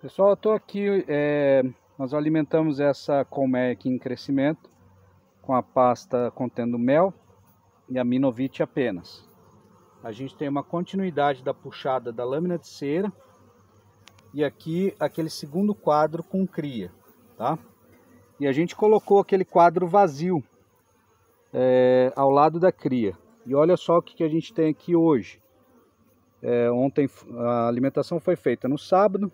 Pessoal, eu estou aqui, é, nós alimentamos essa colmeia aqui em crescimento com a pasta contendo mel e a minovite apenas. A gente tem uma continuidade da puxada da lâmina de cera e aqui aquele segundo quadro com cria, tá? E a gente colocou aquele quadro vazio é, ao lado da cria. E olha só o que, que a gente tem aqui hoje. É, ontem a alimentação foi feita no sábado,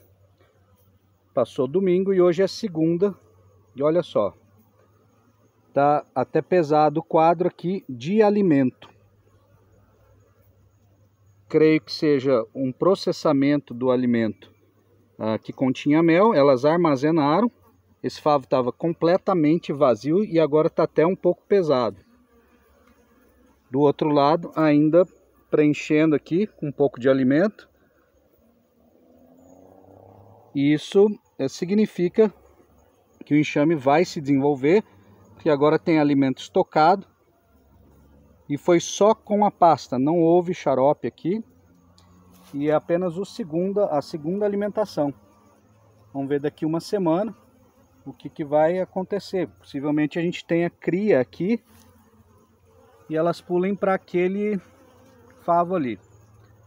Passou domingo e hoje é segunda. E olha só. Tá até pesado o quadro aqui de alimento. Creio que seja um processamento do alimento ah, que continha mel. Elas armazenaram. Esse favo estava completamente vazio e agora está até um pouco pesado. Do outro lado, ainda preenchendo aqui com um pouco de alimento. Isso é, significa que o enxame vai se desenvolver, porque agora tem alimento estocado e foi só com a pasta, não houve xarope aqui e é apenas o segunda, a segunda alimentação. Vamos ver daqui uma semana o que, que vai acontecer. Possivelmente a gente tenha cria aqui e elas pulem para aquele favo ali.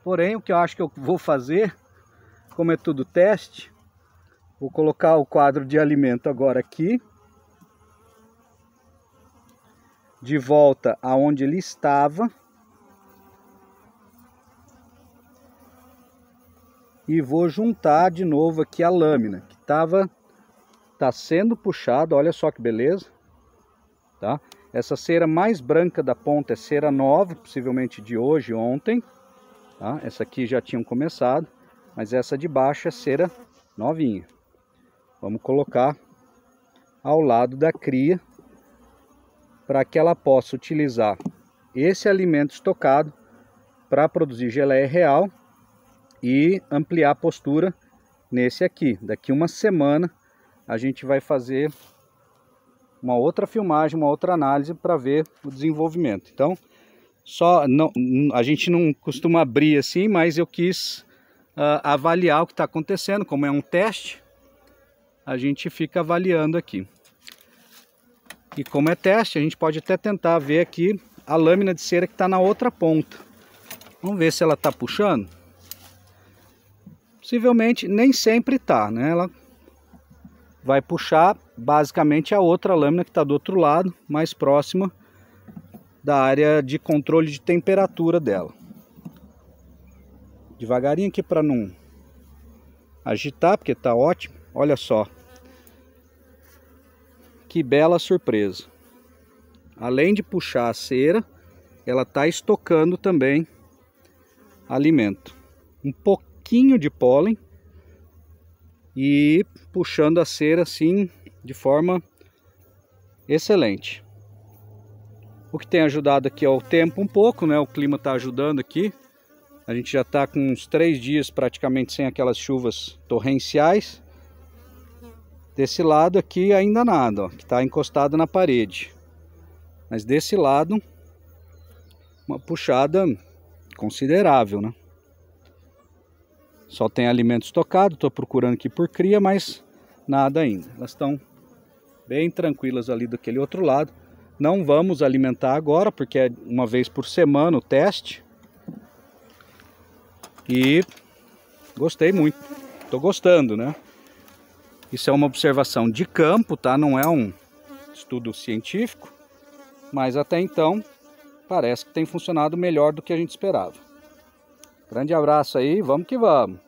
Porém, o que eu acho que eu vou fazer, como é tudo teste, Vou colocar o quadro de alimento agora aqui. De volta aonde ele estava. E vou juntar de novo aqui a lâmina que estava tá sendo puxado, olha só que beleza, tá? Essa cera mais branca da ponta é cera nova, possivelmente de hoje, ontem, tá? Essa aqui já tinham começado, mas essa de baixo é cera novinha. Vamos colocar ao lado da cria para que ela possa utilizar esse alimento estocado para produzir geleia real e ampliar a postura nesse aqui. Daqui uma semana a gente vai fazer uma outra filmagem, uma outra análise para ver o desenvolvimento. Então, só não, a gente não costuma abrir assim, mas eu quis uh, avaliar o que está acontecendo, como é um teste a gente fica avaliando aqui. E como é teste, a gente pode até tentar ver aqui a lâmina de cera que está na outra ponta. Vamos ver se ela está puxando. Possivelmente nem sempre está, né? Ela vai puxar basicamente a outra lâmina que está do outro lado, mais próxima da área de controle de temperatura dela. Devagarinho aqui para não agitar, porque está ótimo. Olha só, que bela surpresa! Além de puxar a cera, ela está estocando também alimento. Um pouquinho de pólen e puxando a cera assim de forma excelente. O que tem ajudado aqui é o tempo um pouco, né? O clima está ajudando aqui. A gente já está com uns três dias praticamente sem aquelas chuvas torrenciais. Desse lado aqui ainda nada, ó, que está encostado na parede. Mas desse lado, uma puxada considerável, né? Só tem alimento estocado, estou procurando aqui por cria, mas nada ainda. Elas estão bem tranquilas ali daquele outro lado. Não vamos alimentar agora, porque é uma vez por semana o teste. E gostei muito. Estou gostando, né? Isso é uma observação de campo, tá? Não é um estudo científico, mas até então parece que tem funcionado melhor do que a gente esperava. Grande abraço aí, vamos que vamos!